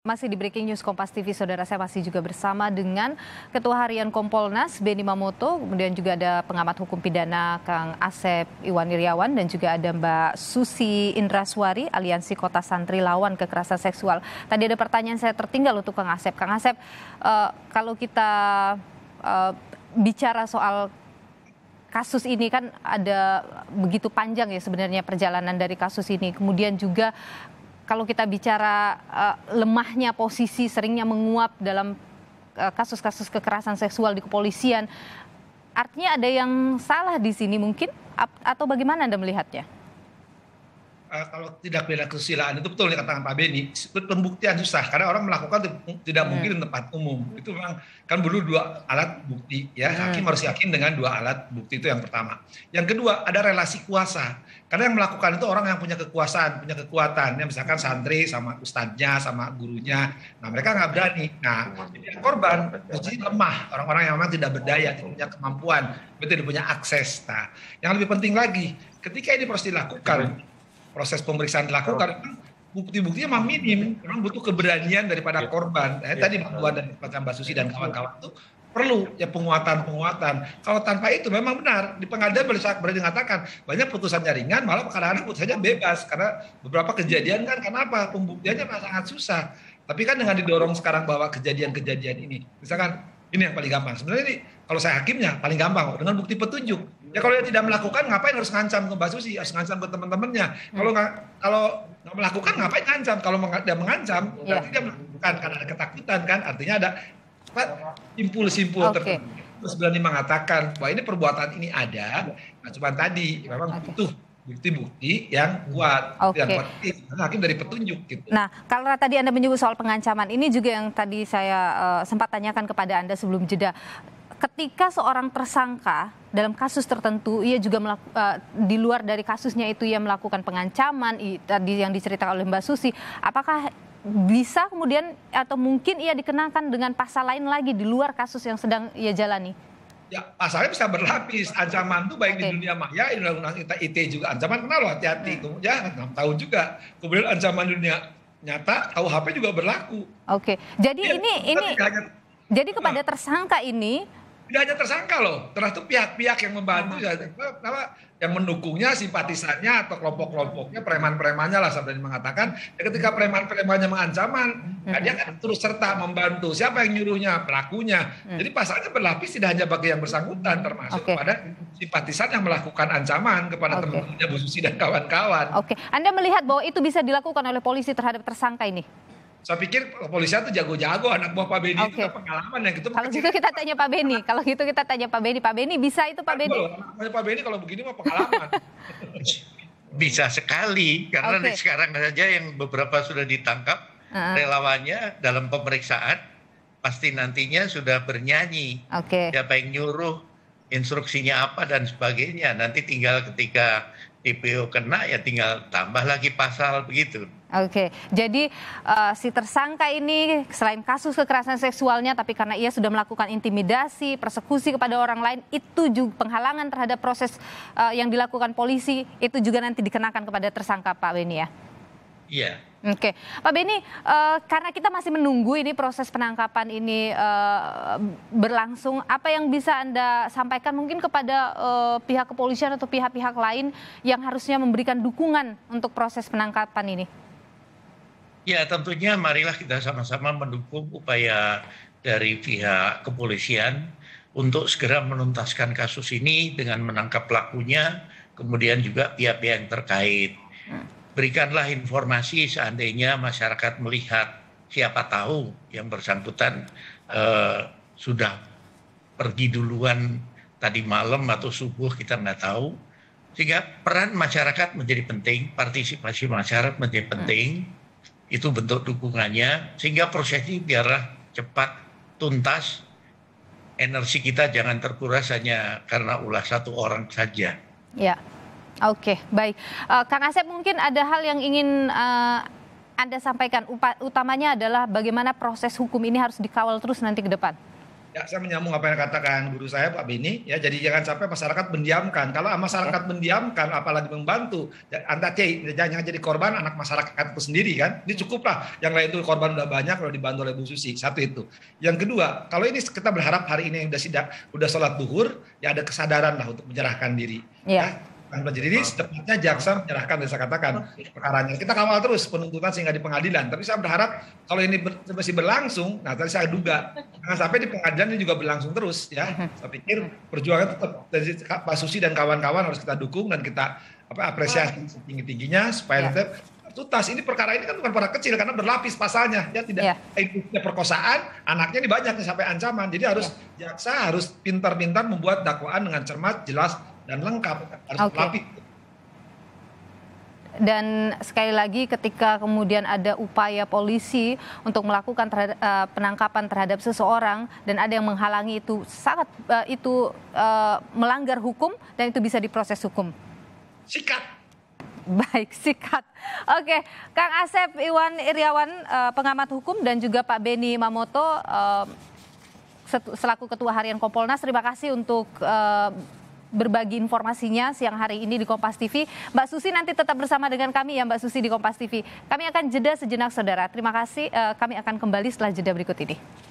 Masih di Breaking News Kompas TV, saudara saya masih juga bersama dengan Ketua Harian Kompolnas Beni Mamoto, kemudian juga ada pengamat hukum pidana Kang Asep Iwan Iriawan dan juga ada Mbak Susi Indraswari, Aliansi Kota Santri Lawan Kekerasan Seksual. Tadi ada pertanyaan saya tertinggal untuk Kang Asep. Kang Asep, uh, kalau kita uh, bicara soal kasus ini kan ada begitu panjang ya sebenarnya perjalanan dari kasus ini. Kemudian juga kalau kita bicara uh, lemahnya posisi seringnya menguap dalam eh, kasus-kasus uh, kekerasan seksual di kepolisian, artinya ada yang salah di sini mungkin atau bagaimana Anda melihatnya? uh, kalau tidak pidana kesusilaan itu betul yang katakan Pak Beni pembuktian susah karena orang melakukan tidak iya. mungkin di tempat umum itu memang kan perlu dua alat bukti ya hmm. hakim harus yakin dengan dua alat bukti itu yang pertama yang kedua ada relasi kuasa karena yang melakukan itu orang yang punya kekuasaan punya kekuatan ya misalkan santri sama ustadznya sama gurunya nah mereka nggak berani nah jadi korban jadi lemah orang-orang yang memang tidak berdaya tidak punya kemampuan tidak punya akses nah yang lebih penting lagi ketika ini proses dilakukan proses pemeriksaan dilakukan bukti-buktinya memang minim memang butuh keberanian daripada iya. korban eh, tadi Mbak Buan dan Pak Mbak Susi dan iya. kawan-kawan itu perlu ya penguatan-penguatan. Kalau tanpa itu memang benar di pengadilan berani mengatakan banyak putusannya ringan, malah kadang-kadang putusannya bebas karena beberapa kejadian kan kenapa pembuktiannya memang sangat susah. Tapi kan dengan didorong sekarang bahwa kejadian-kejadian ini, misalkan ini yang paling gampang. Sebenarnya ini kalau saya hakimnya paling gampang dengan bukti petunjuk Ya kalau dia tidak melakukan, ngapain harus ngancam ke Mbak Susi, harus ngancam ke teman-temannya. Kalau nggak kalau nggak melakukan, ngapain ngancam? Kalau dia mengancam, yeah. berarti dia melakukan karena ada ketakutan kan. Artinya ada simpul-simpul okay. tertentu. Terus berani mengatakan bahwa ini perbuatan ini ada, nah cuma tadi memang okay. butuh bukti-bukti yang kuat, okay. yang penting. hakim dari petunjuk gitu. Nah, kalau tadi Anda menyebut soal pengancaman, ini juga yang tadi saya uh, sempat tanyakan kepada Anda sebelum jeda ketika seorang tersangka dalam kasus tertentu ia juga melaku, uh, di luar dari kasusnya itu ia melakukan pengancaman tadi yang diceritakan oleh Mbak Susi apakah bisa kemudian atau mungkin ia dikenakan dengan pasal lain lagi di luar kasus yang sedang ia jalani ya pasalnya bisa berlapis ancaman itu baik okay. di dunia maya undang-undang kita IT juga ancaman kenal loh hati-hati hmm. ya enam tahun juga kemudian ancaman dunia nyata HP juga berlaku oke okay. jadi ya, ini ini jadi kepada tersangka ini tidak hanya tersangka loh, terus itu pihak-pihak yang membantu, ya, apa, yang mendukungnya, simpatisannya atau kelompok-kelompoknya, preman-premannya lah sampai mengatakan, ya ketika hmm. preman-premannya mengancaman, ya, dia kan terus serta membantu. Siapa yang nyuruhnya? Pelakunya. Hmm. Jadi pasalnya berlapis tidak hanya bagi yang bersangkutan, termasuk okay. pada simpatisan yang melakukan ancaman kepada okay. teman-temannya Bu Susi dan kawan-kawan. Oke, okay. Anda melihat bahwa itu bisa dilakukan oleh polisi terhadap tersangka ini? Saya pikir kepolisian itu jago-jago anak buah Pak Beni okay. itu pengalaman yang kan. gitu. Kalau gitu kita tanya Pak Beni, kalau gitu kita tanya Pak Beni, Pak Beni bisa itu Pak Beni? Pak Beni kalau begini mah pengalaman. bisa sekali karena okay. sekarang saja yang beberapa sudah ditangkap uh-huh. relawannya dalam pemeriksaan pasti nantinya sudah bernyanyi. Oke. Okay. Siapa yang nyuruh, instruksinya apa dan sebagainya. Nanti tinggal ketika TPO kena ya tinggal tambah lagi pasal begitu. Oke, jadi uh, si tersangka ini selain kasus kekerasan seksualnya, tapi karena ia sudah melakukan intimidasi, persekusi kepada orang lain, itu juga penghalangan terhadap proses uh, yang dilakukan polisi, itu juga nanti dikenakan kepada tersangka Pak Weni ya? Iya, Oke, Pak Beni, uh, eh, karena kita masih menunggu ini proses penangkapan ini uh, berlangsung, apa yang bisa anda sampaikan mungkin kepada uh, pihak kepolisian atau pihak-pihak lain yang harusnya memberikan dukungan untuk proses penangkapan ini? Ya, tentunya marilah kita sama-sama mendukung upaya dari pihak kepolisian untuk segera menuntaskan kasus ini dengan menangkap pelakunya, kemudian juga pihak-pihak yang terkait berikanlah informasi seandainya masyarakat melihat siapa tahu yang bersangkutan eh, sudah pergi duluan tadi malam atau subuh kita tidak tahu sehingga peran masyarakat menjadi penting partisipasi masyarakat menjadi penting itu bentuk dukungannya sehingga proses ini biarlah cepat tuntas energi kita jangan terkuras hanya karena ulah satu orang saja ya Oke, okay, baik. Uh, Kang Asep mungkin ada hal yang ingin uh, Anda sampaikan. Upa, utamanya adalah bagaimana proses hukum ini harus dikawal terus nanti ke depan. Ya, saya menyambung apa yang katakan guru saya Pak Beni. Ya, jadi jangan sampai masyarakat mendiamkan. Kalau masyarakat mendiamkan, apalagi membantu, ya, anda jangan jadi korban anak masyarakat itu sendiri kan. Ini cukuplah. Yang lain itu korban udah banyak kalau dibantu oleh Bu Susi. Satu itu. Yang kedua, kalau ini kita berharap hari ini yang sudah sidak, udah sholat duhur, ya ada kesadaran lah untuk menyerahkan diri. Ya. ya bukan pelajar. ini secepatnya jaksa menyerahkan saya katakan perkaranya. Kita kawal terus penuntutan sehingga di pengadilan. Tapi saya berharap kalau ini masih berlangsung, nah tadi saya duga jangan sampai di pengadilan ini juga berlangsung terus ya. Saya pikir perjuangan tetap dari Pak Susi dan kawan-kawan harus kita dukung dan kita apa apresiasi tinggi-tingginya supaya ya. tetap tuntas. Ini perkara ini kan bukan perkara kecil karena berlapis pasalnya. Ya tidak ya. Eh, perkosaan, anaknya ini banyak sampai ancaman. Jadi harus ya. jaksa harus pintar-pintar membuat dakwaan dengan cermat, jelas, dan lengkap harus okay. berlapis. Dan sekali lagi ketika kemudian ada upaya polisi untuk melakukan terhadap, uh, eh, penangkapan terhadap seseorang dan ada yang menghalangi itu sangat uh, itu uh, melanggar hukum dan itu bisa diproses hukum. Sikat baik sikat. Oke, Kang Asep Iwan Iriawan pengamat hukum dan juga Pak Beni Mamoto selaku Ketua Harian Kompolnas, terima kasih untuk berbagi informasinya siang hari ini di Kompas TV. Mbak Susi nanti tetap bersama dengan kami ya Mbak Susi di Kompas TV. Kami akan jeda sejenak saudara. Terima kasih. Eh, kami akan kembali setelah jeda berikut ini.